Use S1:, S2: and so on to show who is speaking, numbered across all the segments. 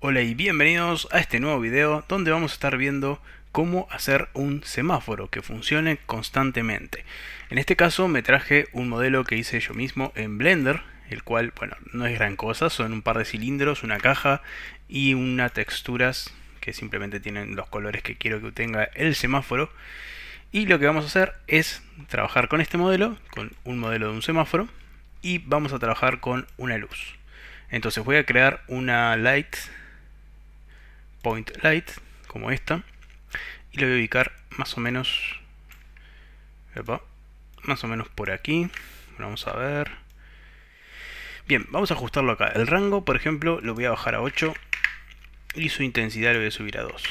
S1: Hola y bienvenidos a este nuevo video donde vamos a estar viendo cómo hacer un semáforo que funcione constantemente. En este caso me traje un modelo que hice yo mismo en Blender, el cual, bueno, no es gran cosa, son un par de cilindros, una caja y unas texturas que simplemente tienen los colores que quiero que tenga el semáforo. Y lo que vamos a hacer es trabajar con este modelo, con un modelo de un semáforo, y vamos a trabajar con una luz. Entonces voy a crear una light point light, como esta, y lo voy a ubicar más o menos, más o menos por aquí, vamos a ver. Bien, vamos a ajustarlo acá. El rango, por ejemplo, lo voy a bajar a 8 y su intensidad lo voy a subir a 2.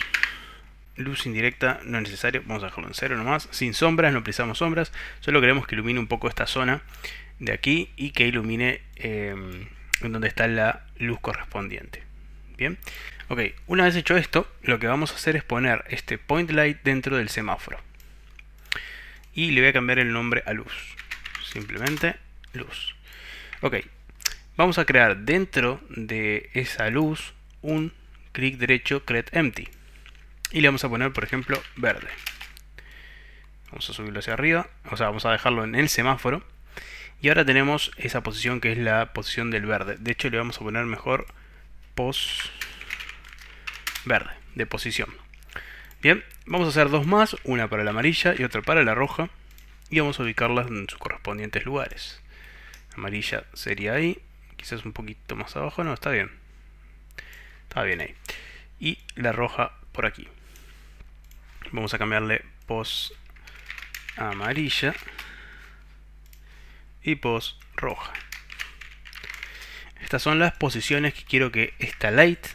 S1: Luz indirecta no es necesario, vamos a dejarlo en 0 nomás. Sin sombras, no precisamos sombras, solo queremos que ilumine un poco esta zona de aquí y que ilumine em, en donde está la luz correspondiente. Bien, ok, una vez hecho esto, lo que vamos a hacer es poner este point light dentro del semáforo. Y le voy a cambiar el nombre a luz. Simplemente luz. Ok, vamos a crear dentro de esa luz un clic derecho create empty. Y le vamos a poner, por ejemplo, verde. Vamos a subirlo hacia arriba, o sea, vamos a dejarlo en el semáforo. Y ahora tenemos esa posición que es la posición del verde. De hecho, le vamos a poner mejor pos verde, de posición. Bien, vamos a hacer dos más, una para la amarilla y otra para la roja. Y vamos a ubicarlas en sus correspondientes lugares. Amarilla sería ahí, quizás un poquito más abajo, no, está bien. Está bien ahí. Y la roja por aquí. Vamos a cambiarle pos amarilla y pos roja. Estas son las posiciones que quiero que esta light,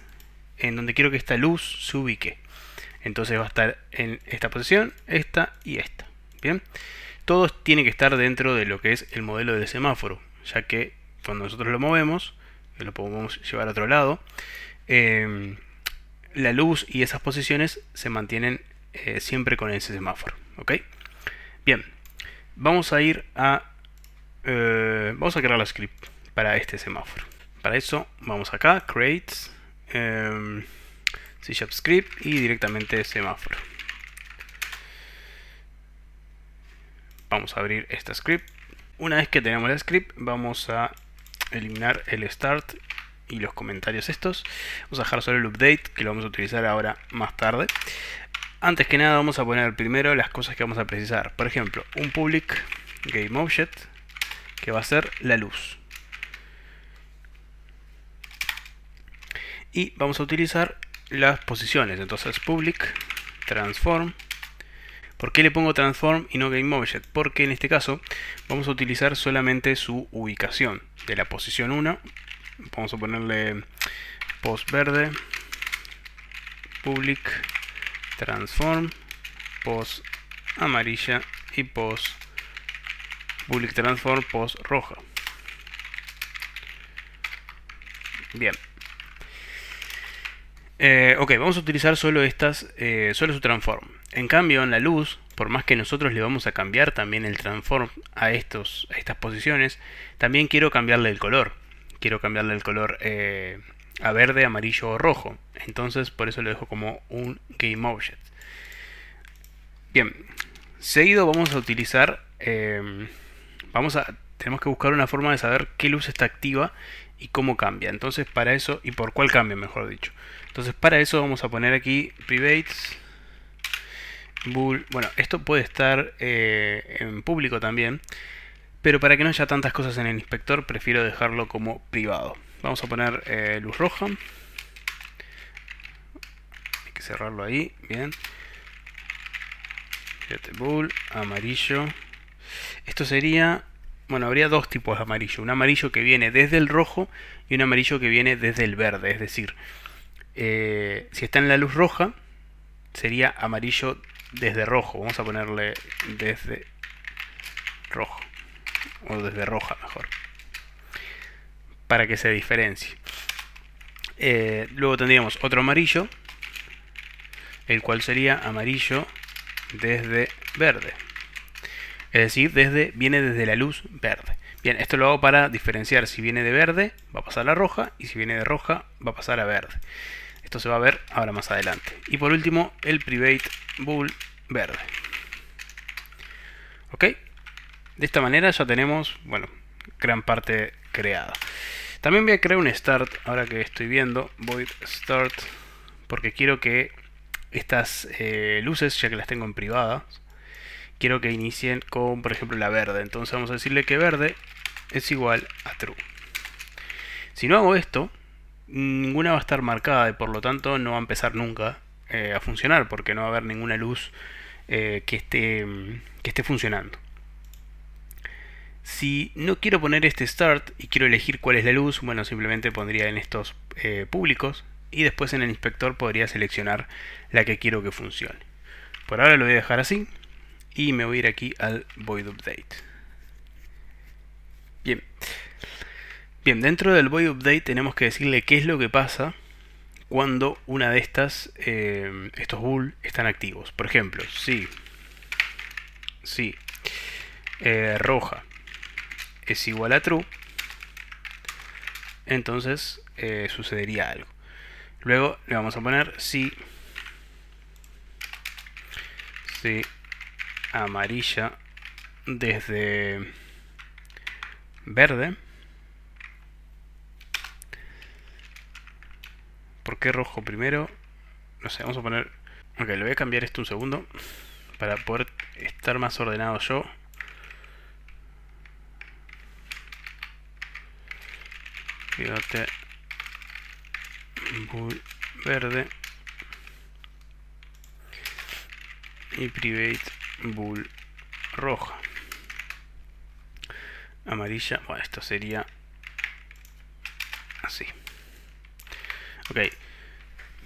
S1: en donde quiero que esta luz se ubique. Entonces va a estar en esta posición, esta y esta. Bien, todos tienen que estar dentro de lo que es el modelo del semáforo, ya que cuando nosotros lo movemos, lo podemos llevar a otro lado, em, la luz y esas posiciones se mantienen eh, siempre con ese semáforo. Bien, vamos a ir a... Eh, vamos a crear la script para este semáforo. Para eso vamos acá, create, eh, em, C script y directamente semáforo. Vamos a abrir esta script. Una vez que tenemos la script, vamos a eliminar el start y los comentarios estos. Vamos a dejar solo el update, que lo vamos a utilizar ahora más tarde. Antes que nada vamos a poner primero las cosas que vamos a precisar. Por ejemplo, un public GameObject, que va a ser la luz. y vamos a utilizar las posiciones. Entonces public transform. ¿Por qué le pongo transform y no game object Porque en este caso vamos a utilizar solamente su ubicación de la posición 1. Vamos a ponerle post verde public transform post amarilla y post public transform post roja. Bien, eh, ok, vamos a utilizar solo estas, eh, solo su transform. En cambio, en la luz, por más que nosotros le vamos a cambiar también el transform a, estos, a estas posiciones, también quiero cambiarle el color. Quiero cambiarle el color eh, a verde, amarillo o rojo. Entonces, por eso lo dejo como un game Bien, seguido vamos a utilizar, vamos a, tenemos que buscar una forma de saber qué luz está activa y cómo cambia. Entonces para eso, y por cuál cambia mejor dicho. Entonces para eso vamos a poner aquí privates. Bull, bueno, esto puede estar eh, en público también, pero para que no haya tantas cosas en el inspector prefiero dejarlo como privado. Vamos a poner eh, luz roja. Hay que cerrarlo ahí, bien. Bull, amarillo. Esto sería bueno, habría dos tipos de amarillo. Un amarillo que viene desde el rojo y un amarillo que viene desde el verde. Es decir, eh, si está en la luz roja, sería amarillo desde rojo. Vamos a ponerle desde rojo. O desde roja mejor. Para que se diferencie. Eh, luego tendríamos otro amarillo. El cual sería amarillo desde verde. Es decir, desde, viene desde la luz verde. Bien, esto lo hago para diferenciar si viene de verde, va a pasar a roja, y si viene de roja, va a pasar a verde. Esto se va a ver ahora más adelante. Y por último, el private bull verde. ¿Ok? De esta manera ya tenemos, bueno, gran parte creada. También voy a crear un start, ahora que estoy viendo, void start, porque quiero que estas eh, luces, ya que las tengo en privadas quiero que inicien con, por ejemplo, la verde. Entonces vamos a decirle que verde es igual a true. Si no hago esto, ninguna va a estar marcada y por lo tanto no va a empezar nunca eh, a funcionar porque no va a haber ninguna luz eh, que, esté, que esté funcionando. Si no quiero poner este start y quiero elegir cuál es la luz, bueno, simplemente pondría en estos eh, públicos y después en el inspector podría seleccionar la que quiero que funcione. Por ahora lo voy a dejar así y me voy a ir aquí al void update. Bien. Bien, dentro del void update tenemos que decirle qué es lo que pasa cuando una de estas, eh, estos bool están activos. Por ejemplo, si, si eh, roja es igual a true, entonces eh, sucedería algo. Luego le vamos a poner si, si amarilla desde verde. porque rojo primero? No sé, vamos a poner... Ok, le voy a cambiar esto un segundo para poder estar más ordenado yo. Fíjate. verde. Y private bull roja amarilla bueno esto sería así ok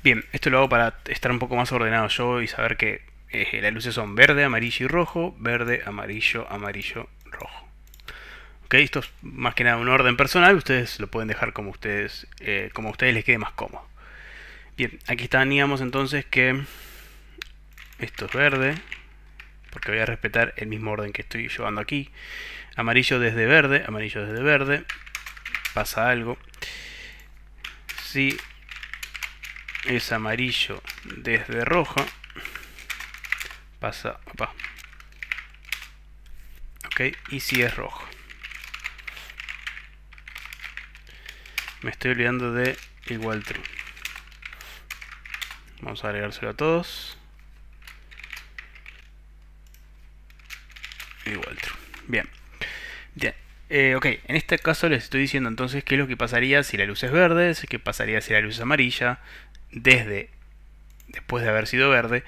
S1: bien esto lo hago para estar un poco más ordenado yo y saber que eh, las luces son verde amarillo y rojo verde amarillo amarillo rojo ok esto es más que nada un orden personal ustedes lo pueden dejar como ustedes eh, como a ustedes les quede más cómodo bien aquí teníamos entonces que esto es verde porque voy a respetar el mismo orden que estoy llevando aquí. Amarillo desde verde, amarillo desde verde, pasa algo. Si es amarillo desde rojo, pasa, Ok, y si es rojo. Me estoy olvidando de igual true. Vamos a agregárselo a todos. y Bien. Bien. Eh, ok, en este caso les estoy diciendo entonces qué es lo que pasaría si la luz es verde, qué pasaría si la luz es amarilla, desde después de haber sido verde,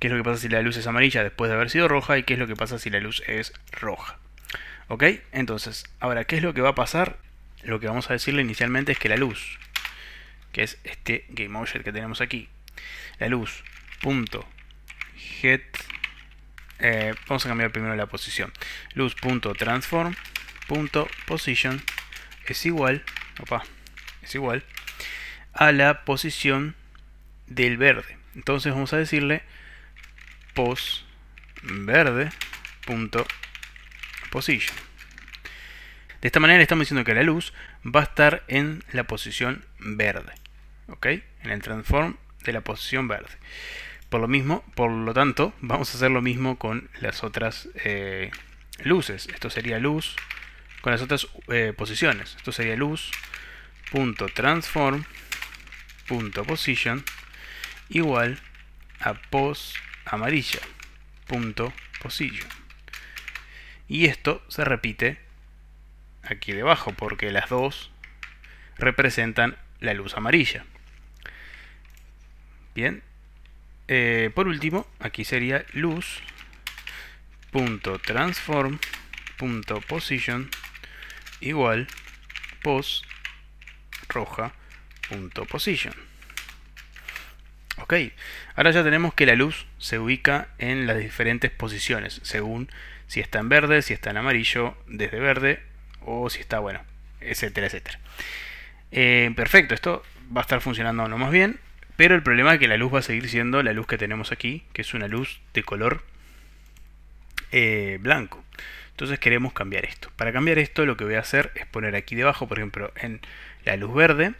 S1: qué es lo que pasa si la luz es amarilla después de haber sido roja y qué es lo que pasa si la luz es roja. ¿Ok? Entonces, ahora, ¿qué es lo que va a pasar? Lo que vamos a decirle inicialmente es que la luz, que es este GameObject que tenemos aquí, la luz, get eh, vamos a cambiar primero la posición. Luz.transform.position es igual, es igual a la posición del verde. Entonces vamos a decirle pos verde De esta manera le estamos diciendo que la luz va a estar en la posición verde. ¿Ok? En el transform de la posición verde. Por lo mismo, por lo tanto, vamos a hacer lo mismo con las otras eh, luces. Esto sería luz con las otras eh, posiciones. Esto sería luz igual a pos Y esto se repite aquí debajo porque las dos representan la luz amarilla. Bien, eh, por último, aquí sería luz.transform.position igual pos roja Ok, ahora ya tenemos que la luz se ubica en las diferentes posiciones, según si está en verde, si está en amarillo, desde verde, o si está, bueno, etcétera, etcétera. Eh, perfecto, esto va a estar funcionando lo más bien. Pero el problema es que la luz va a seguir siendo la luz que tenemos aquí, que es una luz de color eh, blanco. Entonces queremos cambiar esto. Para cambiar esto lo que voy a hacer es poner aquí debajo, por ejemplo, en la luz verde,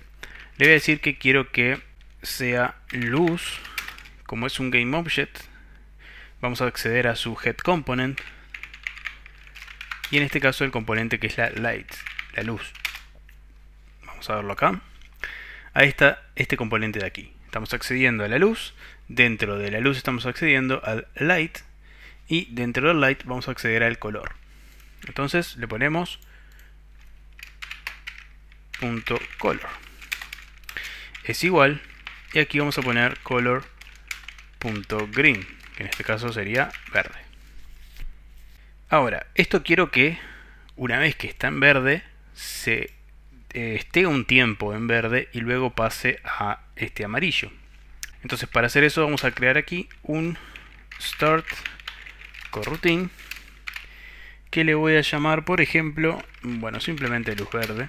S1: le voy a decir que quiero que sea luz, como es un game object, vamos a acceder a su head component, y en este caso el componente que es la light, la luz. Vamos a verlo acá. Ahí está este componente de aquí estamos accediendo a la luz, dentro de la luz estamos accediendo al light y dentro del light vamos a acceder al color. Entonces le ponemos .color es igual y aquí vamos a poner color.green que en este caso sería verde. Ahora, esto quiero que una vez que está en verde se eh, esté un tiempo en verde y luego pase a este amarillo. Entonces para hacer eso vamos a crear aquí un start coroutine que le voy a llamar por ejemplo, bueno simplemente luz verde.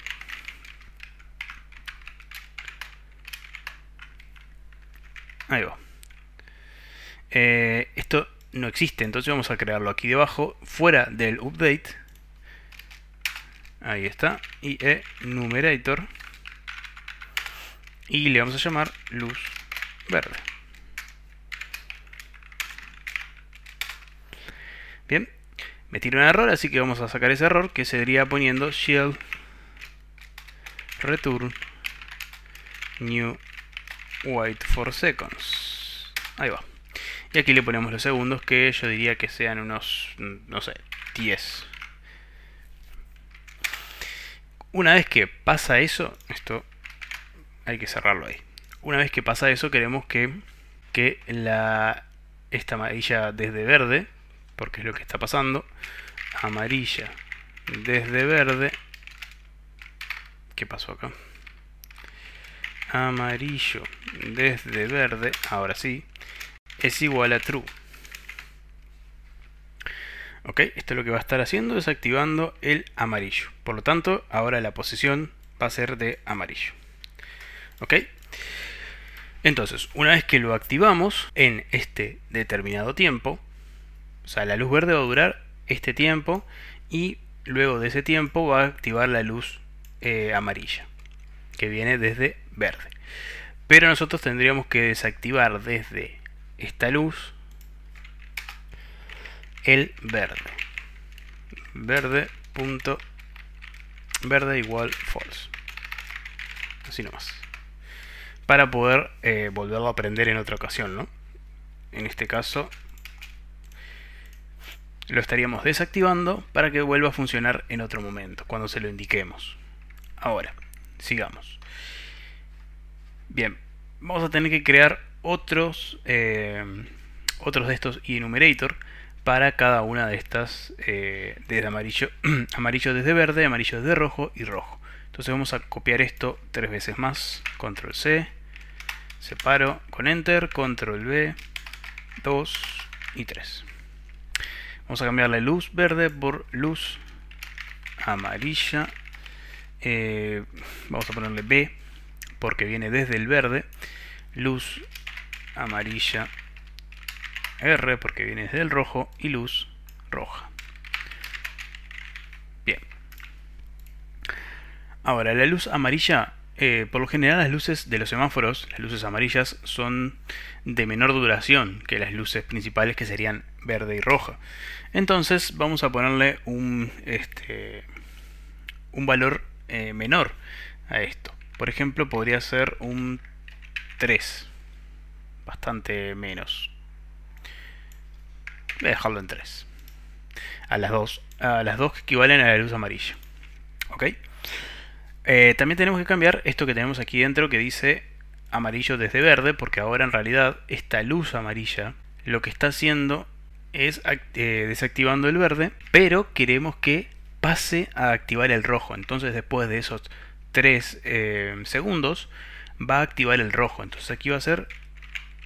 S1: Ahí va. Eh, esto no existe, entonces vamos a crearlo aquí debajo, fuera del update Ahí está. IE eh, numerator. Y le vamos a llamar luz verde. Bien. Me tiró un error, así que vamos a sacar ese error que sería poniendo shield return new white for seconds. Ahí va. Y aquí le ponemos los segundos que yo diría que sean unos, no sé, 10. Una vez que pasa eso, esto hay que cerrarlo ahí. Una vez que pasa eso, queremos que, que la, esta amarilla desde verde, porque es lo que está pasando, amarilla desde verde, ¿qué pasó acá? Amarillo desde verde, ahora sí, es igual a true. ¿Ok? Esto lo que va a estar haciendo es activando el amarillo. Por lo tanto, ahora la posición va a ser de amarillo. ¿Ok? Entonces, una vez que lo activamos en este determinado tiempo, o sea, la luz verde va a durar este tiempo y luego de ese tiempo va a activar la luz eh, amarilla, que viene desde verde. Pero nosotros tendríamos que desactivar desde esta luz el verde. Verde punto verde igual false. Así nomás. Para poder eh, volverlo a aprender en otra ocasión, ¿no? En este caso lo estaríamos desactivando para que vuelva a funcionar en otro momento, cuando se lo indiquemos. Ahora, sigamos. Bien, vamos a tener que crear otros, eh, otros de estos enumerator para cada una de estas, eh, desde amarillo, amarillo desde verde, amarillo desde rojo y rojo. Entonces vamos a copiar esto tres veces más, control C, separo con enter, control B, 2 y 3. Vamos a cambiar la luz verde por luz amarilla. Eh, vamos a ponerle B porque viene desde el verde. Luz amarilla R porque viene desde el rojo y luz roja. Bien. Ahora, la luz amarilla, eh, por lo general las luces de los semáforos, las luces amarillas, son de menor duración que las luces principales que serían verde y roja. Entonces vamos a ponerle un, este, un valor eh, menor a esto. Por ejemplo, podría ser un 3. Bastante menos. Voy a dejarlo en 3. A las 2 A las dos que equivalen a la luz amarilla. ¿Ok? Eh, también tenemos que cambiar esto que tenemos aquí dentro que dice amarillo desde verde, porque ahora en realidad esta luz amarilla lo que está haciendo es eh, desactivando el verde, pero queremos que pase a activar el rojo. Entonces después de esos 3 eh, segundos va a activar el rojo. Entonces aquí va a ser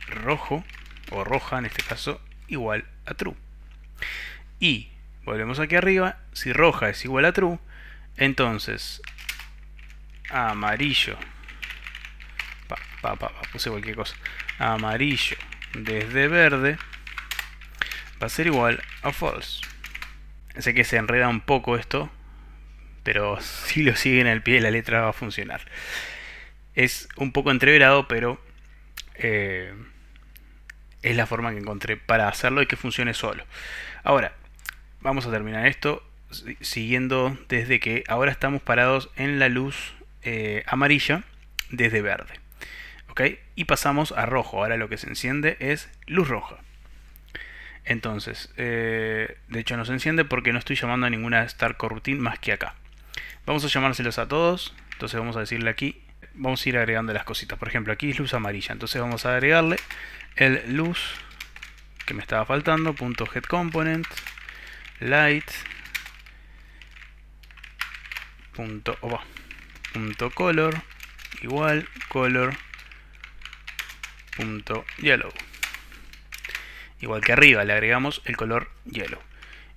S1: rojo o roja en este caso igual a true. Y volvemos aquí arriba, si roja es igual a true, entonces amarillo, puse cualquier cosa, amarillo desde verde va a ser igual a false. Sé que se enreda un poco esto, pero si lo siguen al pie de la letra va a funcionar. Es un poco entreverado, pero eh, es la forma que encontré para hacerlo y que funcione solo. Ahora, vamos a terminar esto siguiendo desde que ahora estamos parados en la luz eh, amarilla desde verde. ¿Ok? Y pasamos a rojo. Ahora lo que se enciende es luz roja. Entonces, eh, de hecho no se enciende porque no estoy llamando a ninguna Star Coroutine más que acá. Vamos a llamárselos a todos. Entonces vamos a decirle aquí vamos a ir agregando las cositas. Por ejemplo, aquí es luz amarilla. Entonces vamos a agregarle el luz que me estaba faltando. Punto component. Light. color. Igual color. yellow. Igual que arriba le agregamos el color yellow.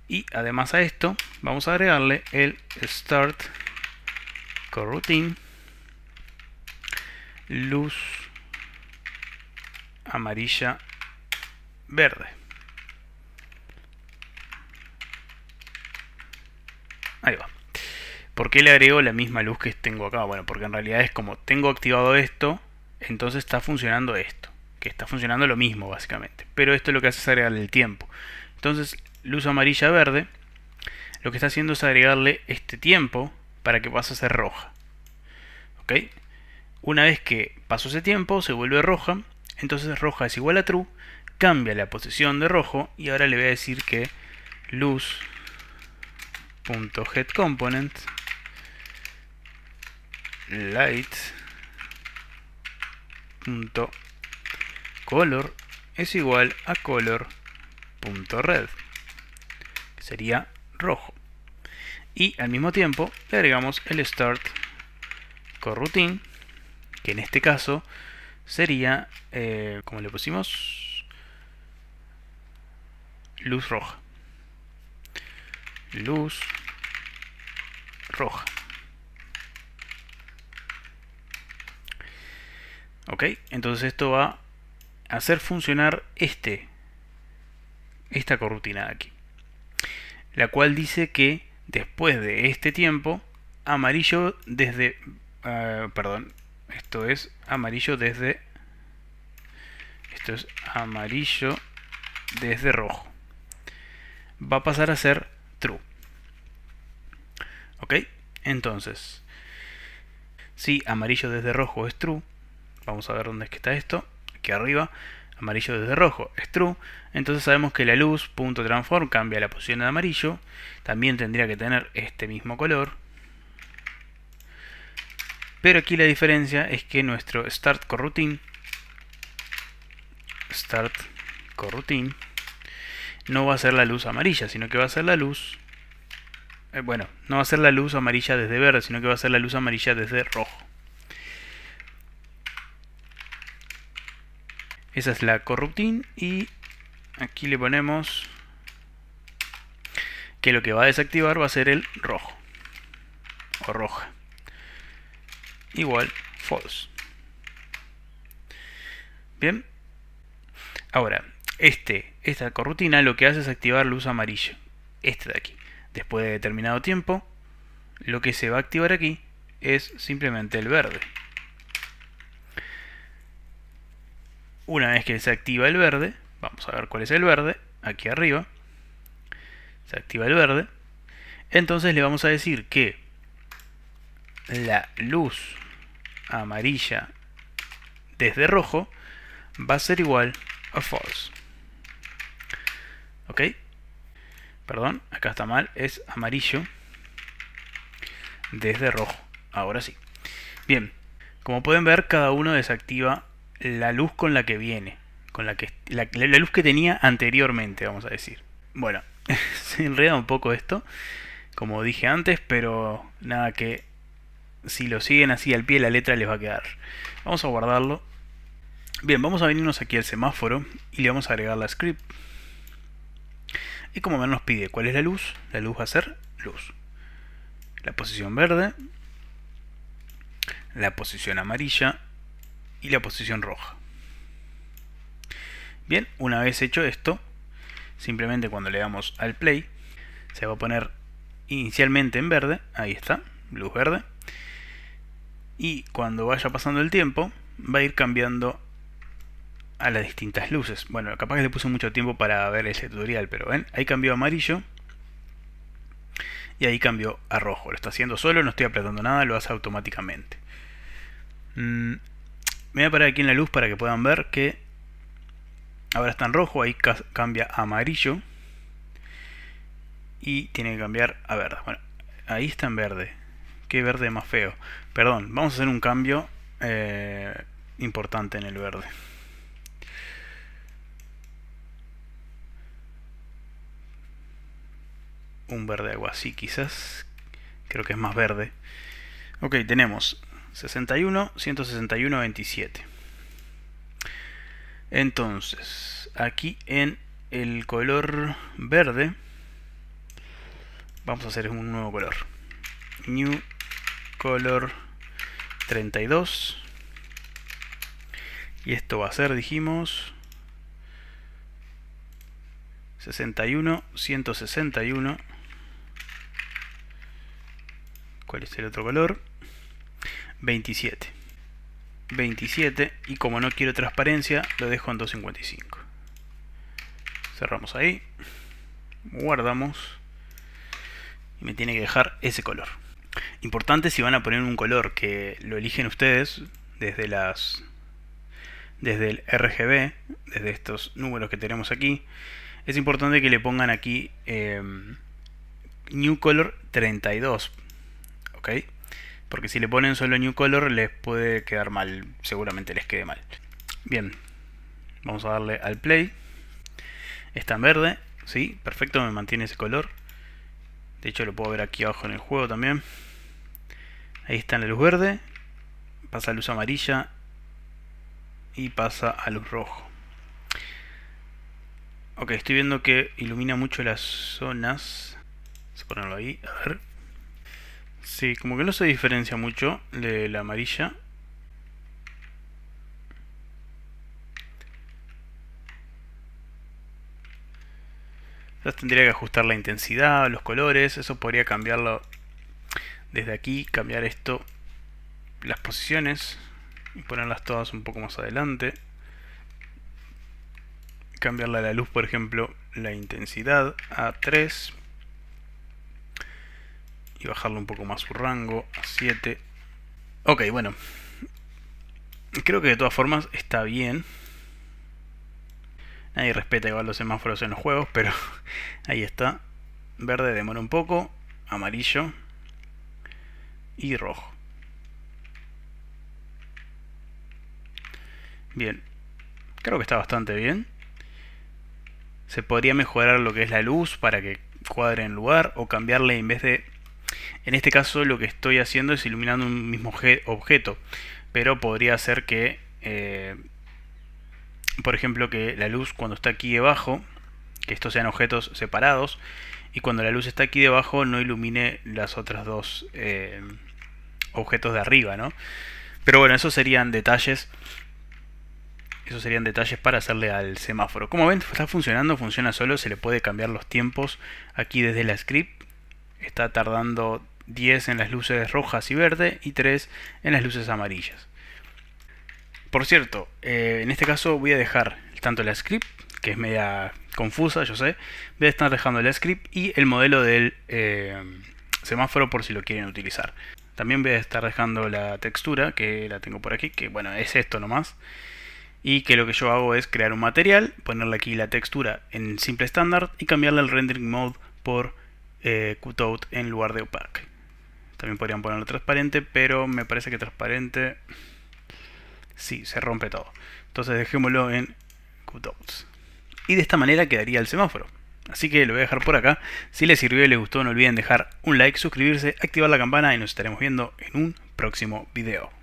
S1: Y además a esto vamos a agregarle el start coroutine luz amarilla verde. Ahí va. ¿Por qué le agrego la misma luz que tengo acá? Bueno, porque en realidad es como tengo activado esto, entonces está funcionando esto. Que está funcionando lo mismo, básicamente. Pero esto lo que hace es agregarle el tiempo. Entonces, luz amarilla verde, lo que está haciendo es agregarle este tiempo para que pase a ser roja. ¿Ok? Una vez que pasó ese tiempo, se vuelve roja. Entonces roja es igual a true. Cambia la posición de rojo. Y ahora le voy a decir que luz.headComponent light.color es igual a color.red. Que sería rojo. Y al mismo tiempo le agregamos el start coroutine que en este caso sería, eh, como le pusimos, luz roja. Luz roja. ¿Ok? Entonces esto va a hacer funcionar este, esta corrutina de aquí. La cual dice que después de este tiempo, amarillo desde, eh, perdón, esto es amarillo desde... Esto es amarillo desde rojo. Va a pasar a ser true. ¿Ok? Entonces, si amarillo desde rojo es true, vamos a ver dónde es que está esto. Aquí arriba, amarillo desde rojo es true. Entonces sabemos que la luz transform cambia la posición de amarillo. También tendría que tener este mismo color. Pero aquí la diferencia es que nuestro start coroutine start coroutine no va a ser la luz amarilla, sino que va a ser la luz eh, bueno, no va a ser la luz amarilla desde verde, sino que va a ser la luz amarilla desde rojo. Esa es la coroutine y aquí le ponemos que lo que va a desactivar va a ser el rojo o roja igual false. Bien. Ahora, este, esta corrutina lo que hace es activar luz amarilla. Este de aquí. Después de determinado tiempo, lo que se va a activar aquí es simplemente el verde. Una vez que se activa el verde, vamos a ver cuál es el verde, aquí arriba, se activa el verde, entonces le vamos a decir que la luz amarilla desde rojo va a ser igual a false. ¿Ok? Perdón, acá está mal, es amarillo desde rojo. Ahora sí. Bien, como pueden ver, cada uno desactiva la luz con la que viene, con la, que, la, la luz que tenía anteriormente, vamos a decir. Bueno, se enreda un poco esto, como dije antes, pero nada que si lo siguen así al pie de la letra les va a quedar. Vamos a guardarlo. Bien, vamos a venirnos aquí al semáforo y le vamos a agregar la script. Y como ven nos pide cuál es la luz, la luz va a ser luz. La posición verde, la posición amarilla y la posición roja. Bien, una vez hecho esto, simplemente cuando le damos al play, se va a poner inicialmente en verde, ahí está, luz verde, y cuando vaya pasando el tiempo va a ir cambiando a las distintas luces. Bueno, capaz que le puse mucho tiempo para ver ese tutorial, pero ven, ahí cambió a amarillo y ahí cambió a rojo. Lo está haciendo solo, no estoy apretando nada, lo hace automáticamente. me mm, voy a parar aquí en la luz para que puedan ver que ahora está en rojo, ahí cambia a amarillo y tiene que cambiar a verde. Bueno, ahí está en verde. Qué verde más feo. Perdón, vamos a hacer un cambio eh, importante en el verde. Un verde agua, así, quizás. Creo que es más verde. Ok, tenemos 61, 161, 27. Entonces, aquí en el color verde, vamos a hacer un nuevo color. New color 32 y esto va a ser dijimos 61 161 cuál es el otro color 27 27 y como no quiero transparencia lo dejo en 255 cerramos ahí guardamos y me tiene que dejar ese color Importante si van a poner un color que lo eligen ustedes desde las desde el RGB, desde estos números que tenemos aquí, es importante que le pongan aquí em, New Color 32, ¿ok? Porque si le ponen solo New Color les puede quedar mal, seguramente les quede mal. Bien, vamos a darle al Play. Está en verde, ¿sí? Perfecto, me mantiene ese color. De hecho lo puedo ver aquí abajo en el juego también. Ahí está en la luz verde, pasa a luz amarilla y pasa a luz rojo. Ok, estoy viendo que ilumina mucho las zonas. Vamos a ponerlo ahí, a ver. Sí, como que no se diferencia mucho de la amarilla. Entonces tendría que ajustar la intensidad, los colores, eso podría cambiarlo desde aquí cambiar esto, las posiciones, y ponerlas todas un poco más adelante. Cambiarle a la luz, por ejemplo, la intensidad a 3. Y bajarle un poco más su rango a 7. Ok, bueno. Creo que de todas formas está bien. Nadie respeta igual los semáforos en los juegos, pero ahí está. Verde demora un poco. Amarillo y rojo. Bien, creo que está bastante bien. Se podría mejorar lo que es la luz para que cuadre en lugar o cambiarle en vez de... En este caso lo que estoy haciendo es iluminando un mismo objeto, pero podría ser que... Eh, por ejemplo, que la luz cuando está aquí debajo, que estos sean objetos separados, y cuando la luz está aquí debajo no ilumine las otras dos eh, objetos de arriba, ¿no? Pero bueno, esos serían detalles. Esos serían detalles para hacerle al semáforo. Como ven, está funcionando, funciona solo, se le puede cambiar los tiempos aquí desde la script. Está tardando 10 en las luces rojas y verde y 3 en las luces amarillas. Por cierto, eh, en este caso voy a dejar tanto la script que es media confusa, yo sé, voy a estar dejando el script y el modelo del eh, semáforo por si lo quieren utilizar. También voy a estar dejando la textura, que la tengo por aquí, que bueno, es esto nomás. Y que lo que yo hago es crear un material, ponerle aquí la textura en simple estándar y cambiarle el rendering mode por eh, cutout en lugar de opaque. También podrían ponerlo transparente, pero me parece que transparente... Sí, se rompe todo. Entonces dejémoslo en cutouts y de esta manera quedaría el semáforo. Así que lo voy a dejar por acá. Si les sirvió y les gustó, no olviden dejar un like, suscribirse, activar la campana y nos estaremos viendo en un próximo video.